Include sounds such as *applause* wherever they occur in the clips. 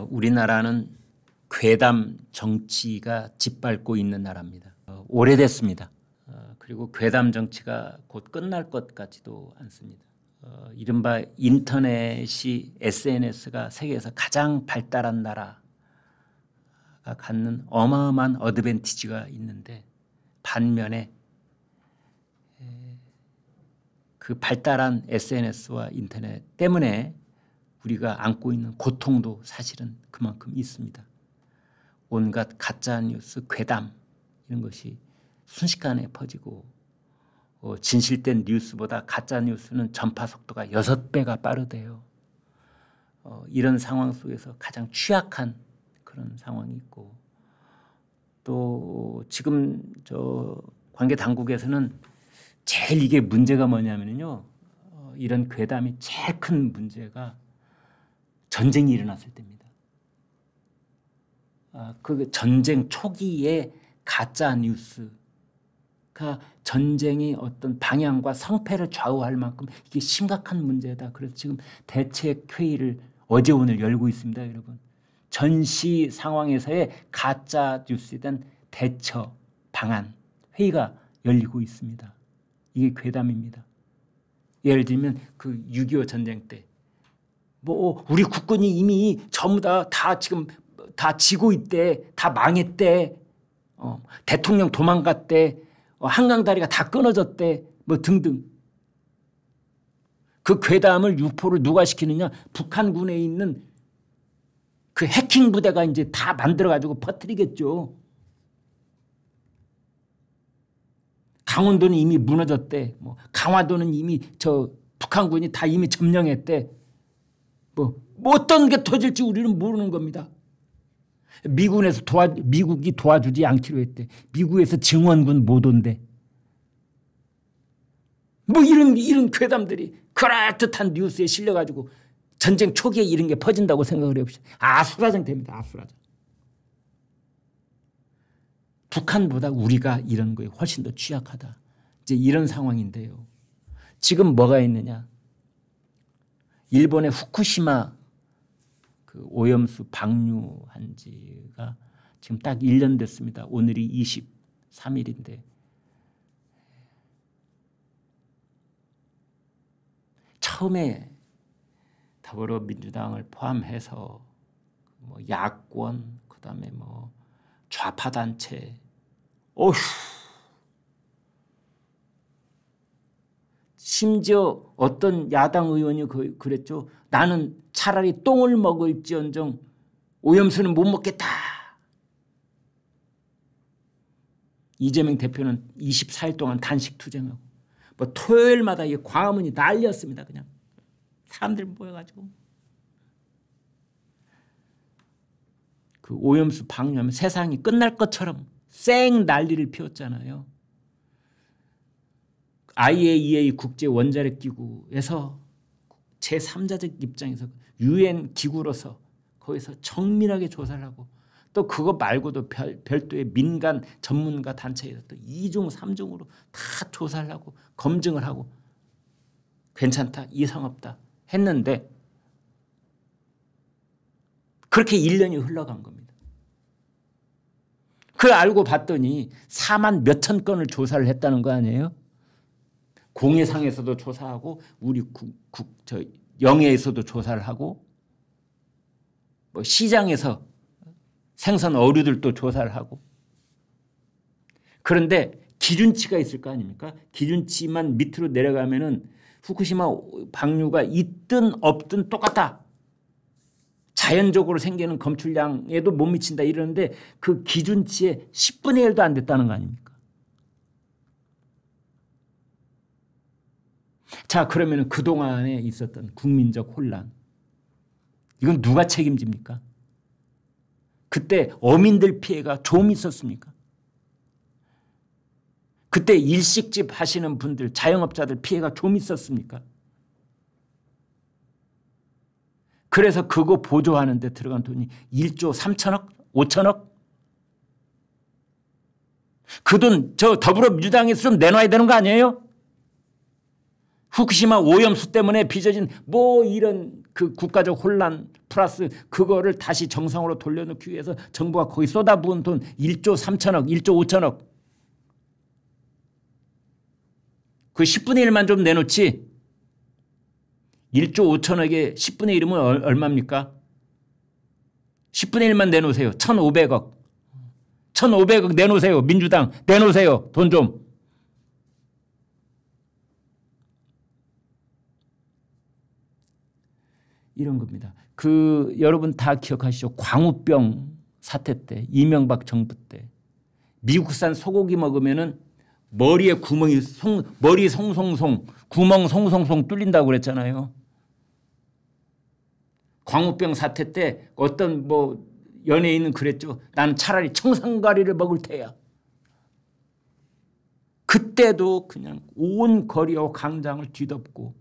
어, 우리나라는 괴담 정치가 짓밟고 있는 나라입니다. 어, 오래됐습니다. 어, 그리고 괴담 정치가 곧 끝날 것 같지도 않습니다. 어, 이른바 인터넷이 SNS가 세계에서 가장 발달한 나라가 갖는 어마어마한 어드밴티지가 있는데 반면에 그 발달한 SNS와 인터넷 때문에 우리가 안고 있는 고통도 사실은 그만큼 있습니다. 온갖 가짜 뉴스, 괴담 이런 것이 순식간에 퍼지고 어, 진실된 뉴스보다 가짜 뉴스는 전파 속도가 6배가 빠르대요. 어, 이런 상황 속에서 가장 취약한 그런 상황이 있고 또 지금 저 관계 당국에서는 제일 이게 문제가 뭐냐면요. 어, 이런 괴담이 제일 큰 문제가 전쟁이 일어났을 때입니다. 아, 그 전쟁 초기에 가짜 뉴스가 전쟁이 어떤 방향과 성패를 좌우할 만큼 이게 심각한 문제다. 그래서 지금 대책 회의를 어제 오늘 열고 있습니다, 여러분. 전시 상황에서의 가짜 뉴스에 대한 대처 방안 회의가 열리고 있습니다. 이게 괴담입니다. 예를 들면 그 6.25 전쟁 때뭐 우리 국군이 이미 전부 다, 다 지금 다 지고 있대. 다 망했대. 어, 대통령 도망갔대. 어, 한강다리가 다 끊어졌대. 뭐 등등. 그 괴담을 유포를 누가 시키느냐. 북한군에 있는 그 해킹 부대가 이제 다 만들어 가지고 퍼뜨리겠죠. 강원도는 이미 무너졌대. 뭐 강화도는 이미 저 북한군이 다 이미 점령했대. 뭐, 뭐 어떤 게 터질지 우리는 모르는 겁니다. 미군에서 도와 미국이 도와주지 않기로 했대. 미국에서 증원군 못 온대. 뭐 이런 이런 괴담들이 그럴듯한 뉴스에 실려가지고 전쟁 초기에 이런 게 퍼진다고 생각을 해봅시다. 아수라장 됩니다. 아수라장. 북한보다 우리가 이런 거에 훨씬 더 취약하다. 이제 이런 상황인데요. 지금 뭐가 있느냐. 일본의 후쿠시마 그 오염수 방류한 지가 지금 딱 1년 됐습니다. 오늘이 23일인데 처음에 더불어민주당을 포함해서 뭐 야권 그다음에 뭐 좌파 단체 어휴 심지어 어떤 야당 의원이 그, 랬죠 나는 차라리 똥을 먹을지언정 오염수는 못 먹겠다. 이재명 대표는 24일 동안 단식 투쟁하고 뭐 토요일마다 이 광화문이 난리였습니다. 그냥 사람들 모여가지고 그 오염수 방류하면 세상이 끝날 것처럼 쌩 난리를 피웠잖아요. IAEA 국제 원자력 기구에서 제3자적 입장에서 유엔 기구로서 거기서 정밀하게 조사를 하고 또 그거 말고도 별, 별도의 민간 전문가 단체에서 또 2종 3종으로 다 조사를 하고 검증을 하고 괜찮다 이상 없다 했는데 그렇게 1년이 흘러간 겁니다. 그걸 알고 봤더니 4만 몇 천 건을 조사를 했다는 거 아니에요? 공해상에서도 조사하고 우리 국저 영해에서도 조사를 하고 뭐 시장에서 생산 어류들도 조사를 하고 그런데 기준치가 있을 거 아닙니까? 기준치만 밑으로 내려가면은 후쿠시마 방류가 있든 없든 똑같다. 자연적으로 생기는 검출량에도 못 미친다 이러는데 그 기준치에 10분의 1도 안 됐다는 거 아닙니까? 자, 그러면 그동안에 있었던 국민적 혼란. 이건 누가 책임집니까? 그때 어민들 피해가 좀 있었습니까? 그때 일식집 하시는 분들, 자영업자들 피해가 좀 있었습니까? 그래서 그거 보조하는 데 들어간 돈이 1조 3천억, 5천억? 그 돈 저 더불어민주당에서 좀 내놔야 되는 거 아니에요? 후쿠시마 오염수 때문에 빚어진 뭐 이런 그 국가적 혼란 플러스 그거를 다시 정상으로 돌려놓기 위해서 정부가 거기 쏟아부은 돈 1조 3천억 1조 5천억 그 10분의 1만 좀 내놓지 1조 5천억에 10분의 1이면 얼마입니까 10분의 1만 내놓으세요 1500억 1500억 내놓으세요 민주당 내놓으세요 돈좀 이런 겁니다. 그 여러분 다 기억하시죠? 광우병 사태 때 이명박 정부 때 미국산 소고기 먹으면은 머리에 구멍이 송 머리 송송송 구멍 송송송 뚫린다고 그랬잖아요. 광우병 사태 때 어떤 뭐 연예인은 그랬죠. 나는 차라리 청산가리를 먹을 테야. 그때도 그냥 온 거리와 광장을 뒤덮고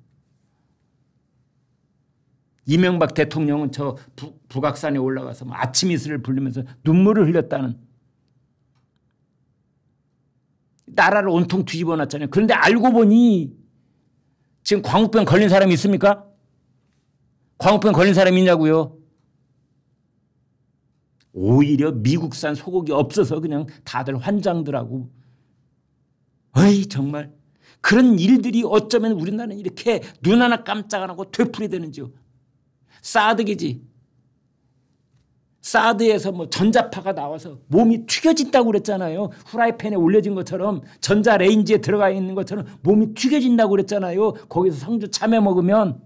이명박 대통령은 저 부, 북악산에 올라가서 뭐 아침 이슬을 불리면서 눈물을 흘렸다는 나라를 온통 뒤집어 놨잖아요. 그런데 알고 보니 지금 광우병 걸린 사람이 있습니까? 광우병 걸린 사람이 있냐고요. 오히려 미국산 소고기 없어서 그냥 다들 환장들하고 어이 정말 그런 일들이 어쩌면 우리나라는 이렇게 눈 하나 깜짝 안 하고 되풀이 되는지요. 사드기지. 사드에서 뭐 전자파가 나와서 몸이 튀겨진다고 그랬잖아요. 후라이팬에 올려진 것처럼 전자레인지에 들어가 있는 것처럼 몸이 튀겨진다고 그랬잖아요. 거기서 성주참여 먹으면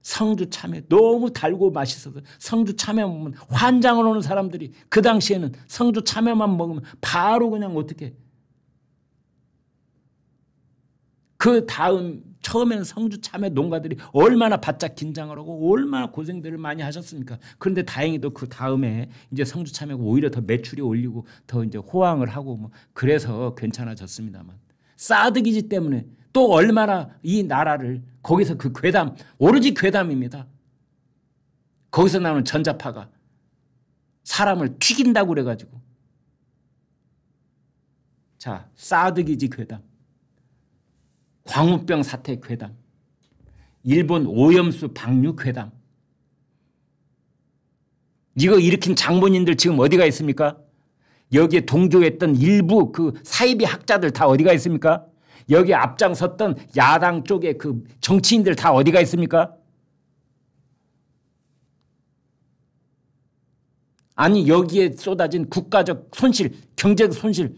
성주 참외 너무 달고 맛있어서 성주 참외 먹으면 환장을 오는 사람들이 그 당시에는 성주 참외만 먹으면 바로 그냥 어떻게 그 다음 처음에는 성주 참외 농가들이 얼마나 바짝 긴장을 하고 얼마나 고생들을 많이 하셨습니까? 그런데 다행히도 그 다음에 이제 성주 참외가 오히려 더 매출이 올리고 더 이제 호황을 하고 뭐 그래서 괜찮아졌습니다만 사드기지 때문에 또 얼마나 이 나라를 거기서 그 괴담 오로지 괴담입니다. 거기서 나오는 전자파가 사람을 튀긴다고 그래가지고 자 사드기지 괴담 광우병 사태 괴담, 일본 오염수 방류 괴담. 이거 일으킨 장본인들 지금 어디가 있습니까? 여기에 동조했던 일부 그 사이비 학자들 다 어디가 있습니까? 여기 앞장섰던 야당 쪽의 그 정치인들 다 어디가 있습니까? 아니 여기에 쏟아진 국가적 손실 경제적 손실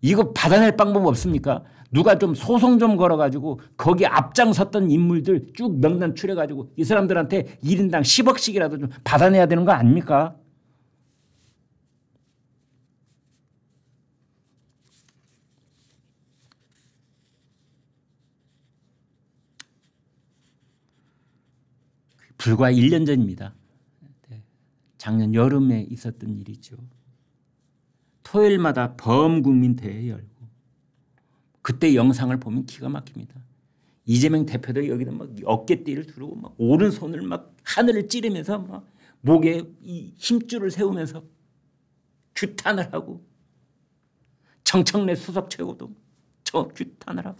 이거 받아낼 방법 없습니까? 누가 좀 소송 좀 걸어가지고 거기 앞장섰던 인물들 쭉 명단 추려가지고 이 사람들한테 1인당 10억씩이라도 좀 받아내야 되는 거 아닙니까? 불과 1년 전입니다. 네. 작년 여름에 있었던 일이죠. 토요일마다 범국민 대회 열고 그때 영상을 보면 기가 막힙니다. 이재명 대표도 여기다 막 어깨띠를 두르고 막 오른손을 막 하늘을 찌르면서 막 목에 이 힘줄을 세우면서 규탄을 하고 정청래 수석 최고도 저 규탄을 하고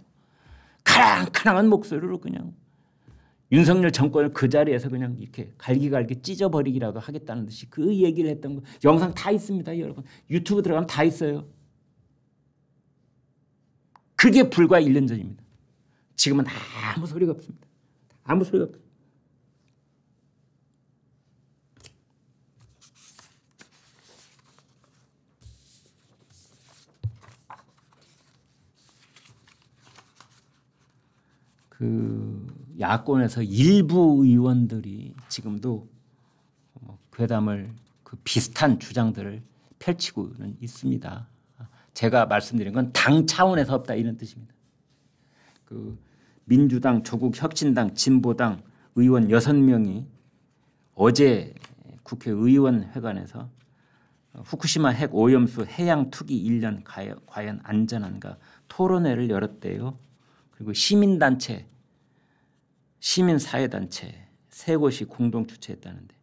가랑가랑한 목소리로 그냥 윤석열 정권을 그 자리에서 그냥 이렇게 갈기갈기 찢어버리기라도 하겠다는 듯이 그 얘기를 했던 거 영상 다 있습니다 여러분 유튜브 들어가면 다 있어요 그게 불과 1년 전입니다. 지금은 아무 소리가 없습니다. 아무 소리가 없어요. 그 야권에서 일부 의원들이 지금도 뭐 괴담을 그 비슷한 주장들을 펼치고는 있습니다. 제가 말씀드린 건 당 차원에서 없다 이런 뜻입니다. 그 민주당, 조국 혁신당, 진보당 의원 6명이 어제 국회의원회관에서 후쿠시마 핵 오염수 해양 투기 1년 과연 안전한가 토론회를 열었대요. 그리고 시민단체, 시민사회단체 세 곳이 공동 주최했다는데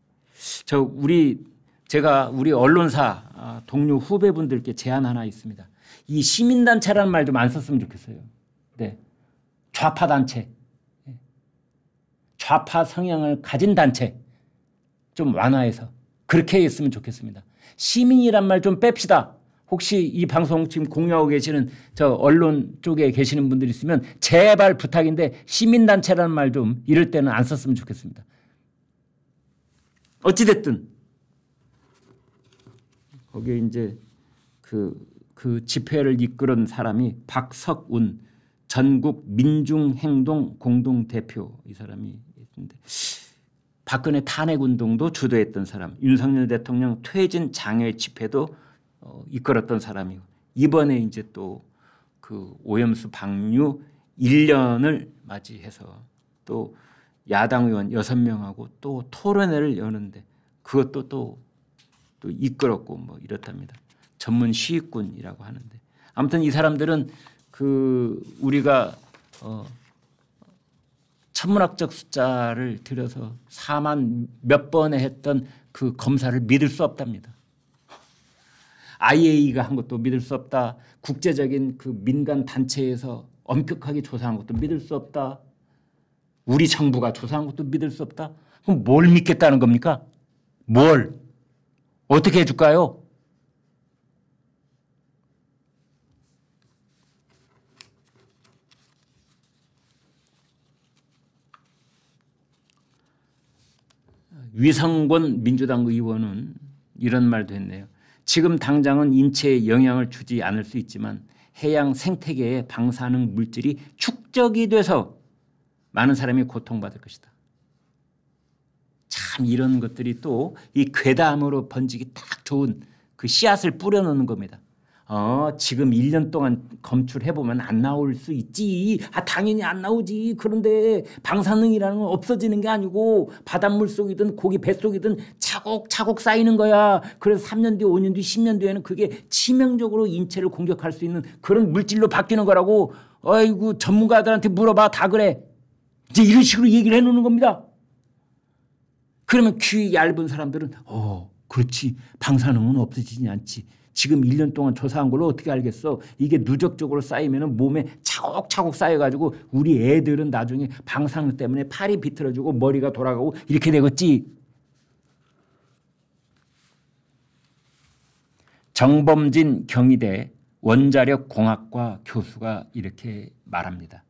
저 우리 제가 우리 언론사 아, 동료 후배분들께 제안 하나 있습니다. 이 시민단체라는 말 좀 안 썼으면 좋겠어요. 네. 좌파 단체. 네. 좌파 성향을 가진 단체 좀 완화해서 그렇게 했으면 좋겠습니다. 시민이란 말 좀 뺍시다. 혹시 이 방송 지금 공유하고 계시는 저 언론 쪽에 계시는 분들 있으면 제발 부탁인데 시민단체라는 말 좀 이럴 때는 안 썼으면 좋겠습니다. 어찌됐든 거기에 이제 그그 그 집회를 이끌은 사람이 박석운 전국 민중행동 공동대표 이 사람이 있는데 박근혜 탄핵운동도 주도했던 사람 윤석열 대통령 퇴진 장애 집회도 어, 이끌었던 사람이고 이번에 이제 또 그 오염수 방류 1년을 맞이해서 또 야당 의원 6명하고 또 토론회를 여는데 그것도 또또 이끌었고 뭐 이렇답니다. 전문 시위꾼이라고 하는데 아무튼 이 사람들은 그 우리가 어 천문학적 숫자를 들여서 4만 몇 번에 했던 그 검사를 믿을 수 없답니다. IAEA가 한 것도 믿을 수 없다. 국제적인 그 민간 단체에서 엄격하게 조사한 것도 믿을 수 없다. 우리 정부가 조사한 것도 믿을 수 없다. 그럼 뭘 믿겠다는 겁니까? 뭘? 어떻게 해줄까요? 위성권 민주당 의원은 이런 말도 했네요. 지금 당장은 인체에 영향을 주지 않을 수 있지만 해양 생태계에 방사능 물질이 축적이 돼서 많은 사람이 고통받을 것이다. 참 이런 것들이 또 이 괴담으로 번지기 딱 좋은 그 씨앗을 뿌려놓는 겁니다. 어, 지금 1년 동안 검출해보면 안 나올 수 있지. 아, 당연히 안 나오지. 그런데 방사능이라는 건 없어지는 게 아니고 바닷물 속이든 고기 뱃속이든 차곡차곡 쌓이는 거야. 그래서 3년 뒤, 5년 뒤, 10년 뒤에는 그게 치명적으로 인체를 공격할 수 있는 그런 물질로 바뀌는 거라고 아이고 전문가들한테 물어봐 다 그래. 이제 이런 식으로 얘기를 해놓는 겁니다. 그러면 귀 얇은 사람들은 어 그렇지 방사능은 없어지지 않지. 지금 1년 동안 조사한 걸로 어떻게 알겠어. 이게 누적적으로 쌓이면 몸에 차곡차곡 쌓여가지고 우리 애들은 나중에 방사능 때문에 팔이 비틀어지고 머리가 돌아가고 이렇게 되겠지. 정범진 경희대 원자력공학과 교수가 이렇게 말합니다.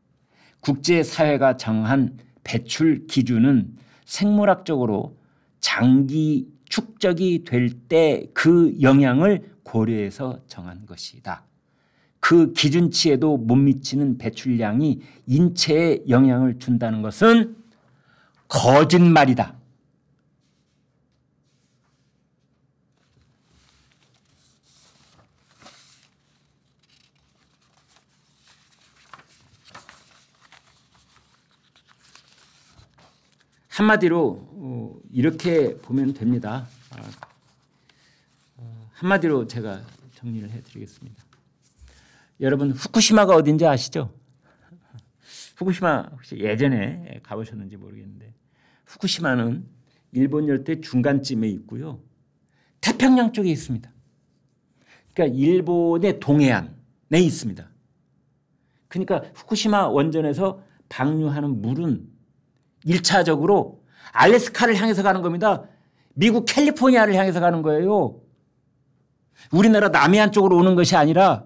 국제사회가 정한 배출 기준은 생물학적으로 장기 축적이 될 때 그 영향을 고려해서 정한 것이다. 그 기준치에도 못 미치는 배출량이 인체에 영향을 준다는 것은 거짓말이다. 한마디로 어, 이렇게 보면 됩니다. 아, 어, 한마디로 제가 정리를 해드리겠습니다. 여러분 후쿠시마가 어딘지 아시죠? 후쿠시마 혹시 예전에 가보셨는지 모르겠는데 후쿠시마는 일본 열대 중간쯤에 있고요. 태평양 쪽에 있습니다. 그러니까 일본의 동해안에 있습니다. 그러니까 후쿠시마 원전에서 방류하는 물은 1차적으로 알래스카를 향해서 가는 겁니다. 미국 캘리포니아를 향해서 가는 거예요. 우리나라 남해안 쪽으로 오는 것이 아니라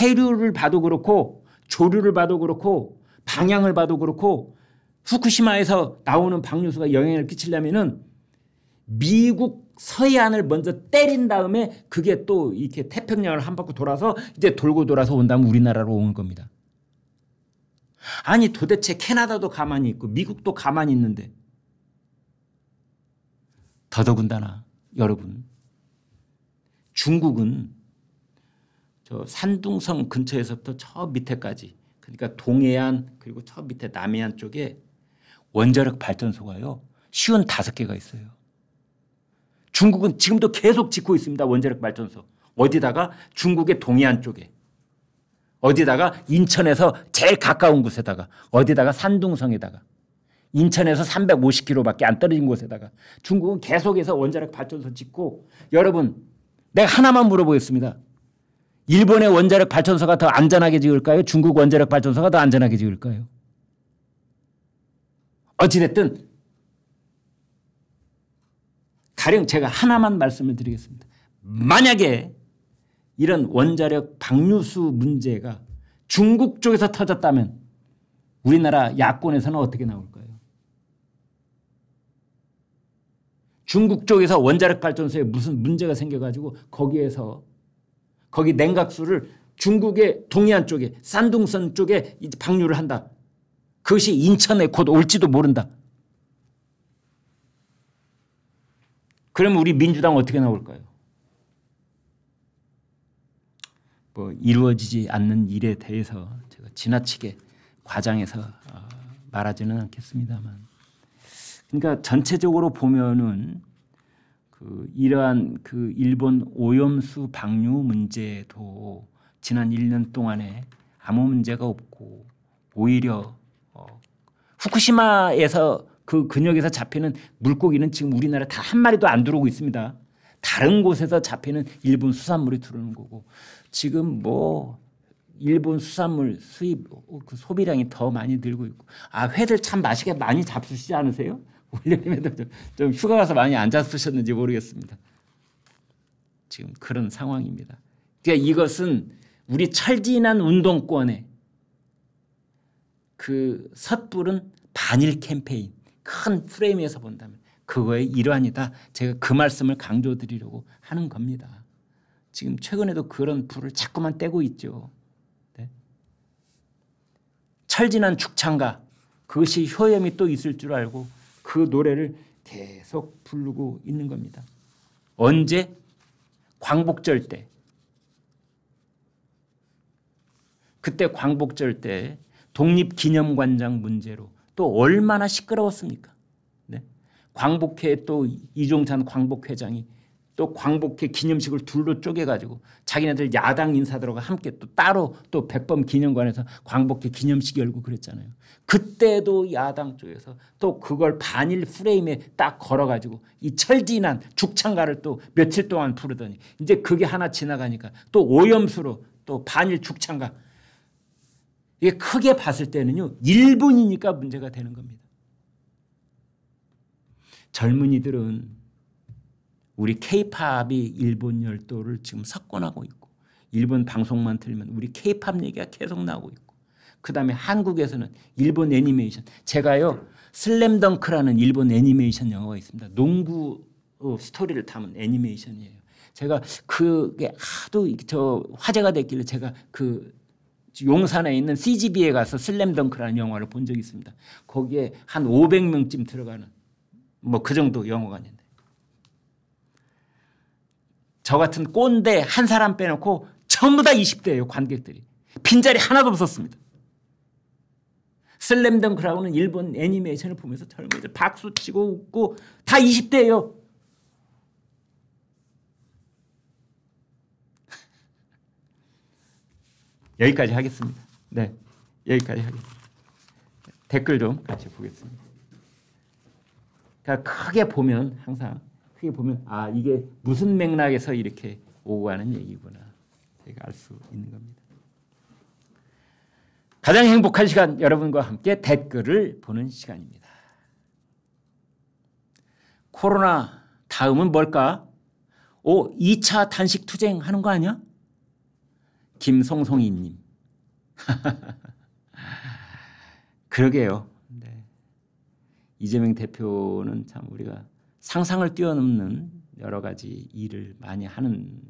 해류를 봐도 그렇고 조류를 봐도 그렇고 방향을 봐도 그렇고 후쿠시마에서 나오는 방류수가 영향을 끼치려면은 미국 서해안을 먼저 때린 다음에 그게 또 이렇게 태평양을 한 바퀴 돌아서 이제 돌고 돌아서 온 다음 우리나라로 오는 겁니다. 아니 도대체 캐나다도 가만히 있고 미국도 가만히 있는데 더더군다나 여러분 중국은 저 산둥성 근처에서부터 저 밑에까지 그러니까 동해안 그리고 저 밑에 남해안 쪽에 원자력 발전소가요. 쉬운 다섯 개가 있어요. 중국은 지금도 계속 짓고 있습니다. 원자력 발전소. 어디다가 중국의 동해안 쪽에. 어디다가 인천에서 제일 가까운 곳에다가 어디다가 산둥성에다가 인천에서 350km밖에 안 떨어진 곳에다가 중국은 계속해서 원자력 발전소 짓고 여러분 내가 하나만 물어보겠습니다. 일본의 원자력 발전소가 더 안전하게 지을까요? 중국 원자력 발전소가 더 안전하게 지을까요? 어찌됐든 가령 제가 하나만 말씀을 드리겠습니다. 만약에 이런 원자력 방류수 문제가 중국 쪽에서 터졌다면 우리나라 야권에서는 어떻게 나올까요? 중국 쪽에서 원자력 발전소에 무슨 문제가 생겨가지고 거기에서 거기 냉각수를 중국의 동해안 쪽에 산둥선 쪽에 방류를 한다. 그것이 인천에 곧 올지도 모른다. 그러면 우리 민주당 어떻게 나올까요? 뭐 이루어지지 않는 일에 대해서 제가 지나치게 과장해서 어, 말하지는 않겠습니다만 그러니까 전체적으로 보면은 그 이러한 그 일본 오염수 방류 문제도 지난 1년 동안에 아무 문제가 없고 오히려 어 후쿠시마에서 그 근역에서 잡히는 물고기는 지금 우리나라 다한 마리도 안 들어오고 있습니다. 다른 곳에서 잡히는 일본 수산물이 들어오는 거고 지금 뭐 일본 수산물 수입 그 소비량이 더 많이 늘고 있고 아 회들 참 맛있게 많이 잡수시지 않으세요? 올여에도 *laughs* 좀, 좀 휴가 가서 많이 안 잡수셨는지 모르겠습니다. 지금 그런 상황입니다. 그러니까 이것은 우리 철진한 운동권의 그 섣부른 반일 캠페인 큰 프레임에서 본다면 그거의 일환이다. 제가 그 말씀을 강조드리려고 하는 겁니다. 지금 최근에도 그런 불을 자꾸만 떼고 있죠. 네? 철진한 축창가 그것이 효염이 또 있을 줄 알고 그 노래를 계속 부르고 있는 겁니다. 언제? 광복절 때. 그때 광복절 때 독립기념관장 문제로 또 얼마나 시끄러웠습니까? 광복회 또 이종찬 광복회장이 또 광복회 기념식을 둘로 쪼개가지고 자기네들 야당 인사들하고 함께 또 따로 또 백범 기념관에서 광복회 기념식 열고 그랬잖아요. 그때도 야당 쪽에서 또 그걸 반일 프레임에 딱 걸어가지고 이 철진한 죽창가를 또 며칠 동안 부르더니 이제 그게 하나 지나가니까 또 오염수로 또 반일 죽창가 이게 크게 봤을 때는요 일본이니까 문제가 되는 겁니다. 젊은이들은 우리 케이팝이 일본 열도를 지금 석권하고 있고 일본 방송만 틀면 우리 케이팝 얘기가 계속 나오고 있고 그 다음에 한국에서는 일본 애니메이션 제가요 슬램덩크라는 일본 애니메이션 영화가 있습니다. 농구 어, 스토리를 담은 애니메이션이에요. 제가 그게 하도 저 화제가 됐길래 제가 그 용산에 있는 c g b 에 가서 슬램덩크라는 영화를 본 적이 있습니다. 거기에 한 500명쯤 들어가는 뭐그 정도 영어관인데 가저 같은 꼰대 한 사람 빼놓고 전부 다 20대예요 관객들이 빈자리 하나도 없었습니다. 슬램덩크라고는 일본 애니메이션을 보면서 젊은이들 박수치고 웃고 다 20대예요. 여기까지 하겠습니다. 네. 여기까지 하겠습니다. 댓글 좀 같이 보겠습니다. 그러니까 크게 보면 항상 크게 보면 아 이게 무슨 맥락에서 이렇게 오고 가는 얘기구나 제가 알 수 있는 겁니다. 가장 행복한 시간 여러분과 함께 댓글을 보는 시간입니다. 코로나 다음은 뭘까? 오 2차 단식 투쟁 하는 거 아니야? 김송송이님. *laughs* 그러게요. 이재명 대표는 참 우리가 상상을 뛰어넘는 여러 가지 일을 많이 하는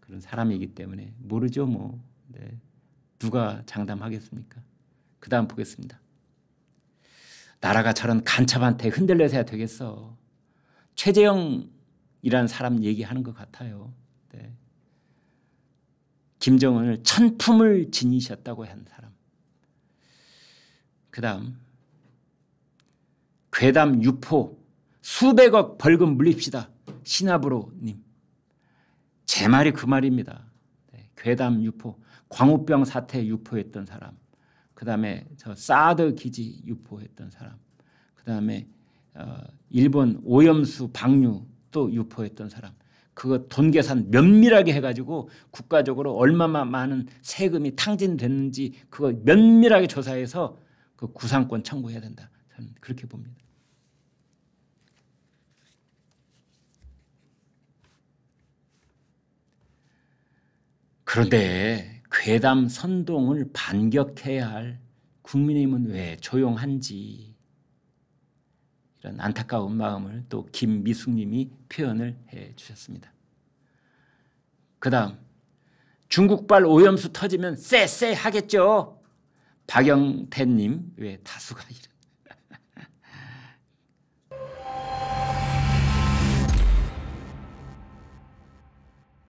그런 사람이기 때문에 모르죠 뭐 네. 누가 장담하겠습니까? 그 다음 보겠습니다. 나라가 저런 간첩한테 흔들려서야 되겠어. 최재형이란 사람 얘기하는 것 같아요. 네. 김정은을 천품을 지니셨다고 한 사람. 그 다음 괴담 유포 수백억 벌금 물립시다. 신하브로님. 제 말이 그 말입니다. 네, 괴담 유포 광우병 사태 유포했던 사람 그 다음에 저 사드 기지 유포했던 사람 그 다음에 어, 일본 오염수 방류 또 유포했던 사람 그거 돈 계산 면밀하게 해가지고 국가적으로 얼마만 많은 세금이 탕진됐는지 그거 면밀하게 조사해서 그 구상권 청구해야 된다. 저는 음, 그렇게 봅니다. 그런데 괴담 선동을 반격해야 할 국민의힘은 왜 조용한지 이런 안타까운 마음을 또 김미숙님이 표현을 해 주셨습니다. 그 다음 중국발 오염수 터지면 쎄쎄 하겠죠. 박영태님 왜 다수가 이래.